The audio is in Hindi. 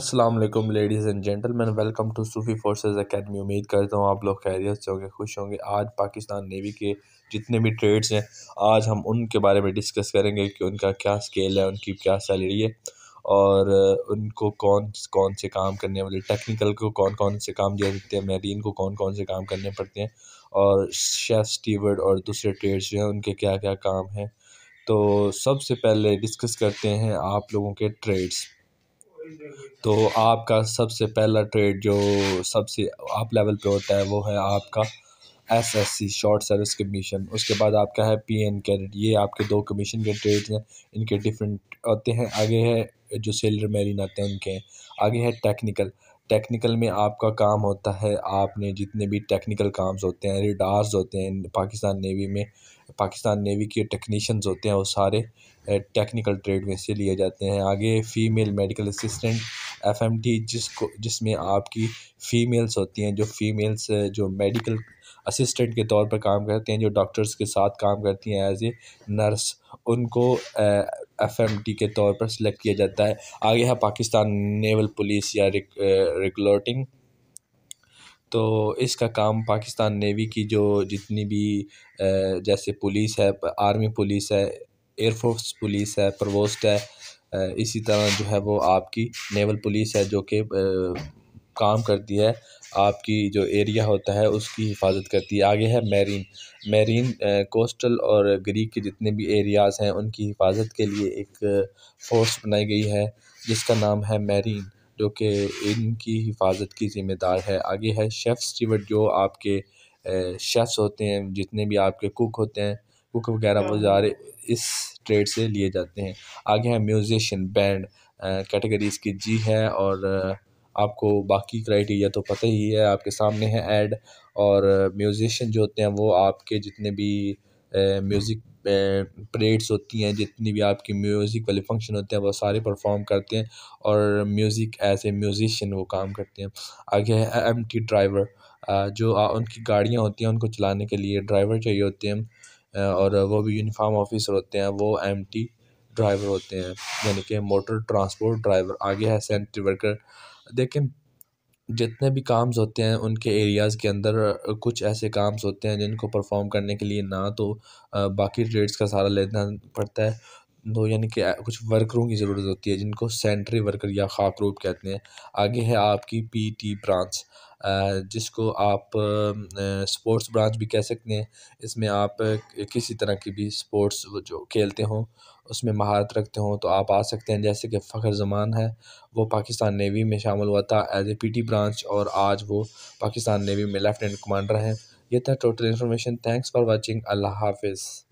अस्सलाम वालेकुम ladies and gentleman welcome to Sufi forces academy उम्मीद करता हूँ आप लोग खैरियत से होंगे खुश होंगे आज पाकिस्तान नेवी के जितने भी ट्रेड्स हैं आज हम उनके बारे में डिस्कस करेंगे कि उनका क्या स्केल है उनकी क्या सैलरी है और उनको कौन कौन से काम करने वाले टेक्निकल को कौन कौन से काम दिया जाते हैं मेरीन को कौन कौन से काम करने पड़ते हैं और शेफ स्टीवर्ड और दूसरे ट्रेड्स जो हैं उनके क्या क्या काम हैं तो सबसे पहले डिस्कस करते हैं आप लोगों के ट्रेड्स तो आपका सबसे पहला ट्रेड जो सबसे आप लेवल पे होता है वो है आपका S S C short service commission उसके बाद आपका है पी एन कैडेट ये आपके दो कमीशन के ट्रेड हैं इनके डिफरेंट होते हैं आगे है जो सेलर मेरिन आते हैं उनके आगे है टेक्निकल टेक्निकल में आपका काम होता है आपने जितने भी टेक्निकल काम्स होते हैं रिडार्स होते हैं पाकिस्तान नेवी में पाकिस्तान नेवी के टेक्नीशियंस होते हैं वो सारे टेक्निकल ट्रेड में से लिए जाते हैं आगे फ़ीमेल मेडिकल असिस्टेंट टी जिसको जिसमें आपकी फ़ीमेल्स होती हैं जो फ़ीमेल्स जो मेडिकल असिस्टेंट के तौर पर काम करते हैं जो डॉक्टर्स के साथ काम करती हैं एज ए नर्स उनको एफ एम टी के तौर पर सिलेक्ट किया जाता है आगे है पाकिस्तान नेवल पुलिस या रिक्लोटिंग तो इसका काम पाकिस्तान नेवी की जो जितनी भी जैसे पुलिस है आर्मी पुलिस है एयरफोर्स पुलिस है प्रवोस्ट है इसी तरह जो है वो आपकी नेवल पुलिस है जो कि काम करती है आपकी जो एरिया होता है उसकी हिफाज़त करती है आगे है मैरीन मैरीन कोस्टल और ग्रीक के जितने भी एरियाज़ हैं उनकी हिफाज़त के लिए एक फ़ोर्स बनाई गई है जिसका नाम है मैरीन जो कि इनकी हिफाज़त की ज़िम्मेदार है आगे है शेफ़ स्टीवर्ड जो आपके शेफ़्स होते हैं जितने भी आपके कुक होते हैं कुक वगैरह वो हाँ। सारे इस ट्रेड से लिए जाते हैं आगे है म्यूज़िशन बैंड कैटेगरीज़ की जी है और आपको बाकी क्राइटेरिया तो पता ही है आपके सामने है ऐड और म्यूज़िशन जो होते हैं वो आपके जितने भी म्यूज़िक परेड्स होती हैं जितनी भी आपकी म्यूज़िक वाले फंक्शन होते हैं वो सारे परफॉर्म करते हैं और म्यूज़िक एज ए म्यूज़िशन वो काम करते हैं आगे है एम टी ड्राइवर जो उनकी गाड़ियाँ होती हैं उनको चलाने के लिए ड्राइवर चाहिए होते हैं और वो भी यूनिफाम ऑफिसर होते हैं वो एम टी ड्राइवर होते हैं यानी कि मोटर ट्रांसपोर्ट ड्राइवर आगे है सेनेटरी वर्कर लेकिन जितने भी काम्स होते हैं उनके एरियाज़ के अंदर कुछ ऐसे काम्स होते हैं जिनको परफॉर्म करने के लिए ना तो बाकी ट्रेड्स का सहारा लेना पड़ता है दो यानी कि कुछ वर्करों की ज़रूरत होती है जिनको सेंट्री वर्कर या रूप कहते हैं आगे है आपकी पी टी ब्रांच जिसको आप स्पोर्ट्स ब्रांच भी कह सकते हैं इसमें आप किसी तरह की भी स्पोर्ट्स जो खेलते हों उसमें महारत रखते हों तो आप आ सकते हैं जैसे कि फ़खर जमान है वो पाकिस्तान नेवी में शामिल हुआ था as a P T branch और आज वो पाकिस्तान नेवी में लेफ्टिनेंट कमांडर हैं ये था total information thanks for watching अल्लाह हाफिज़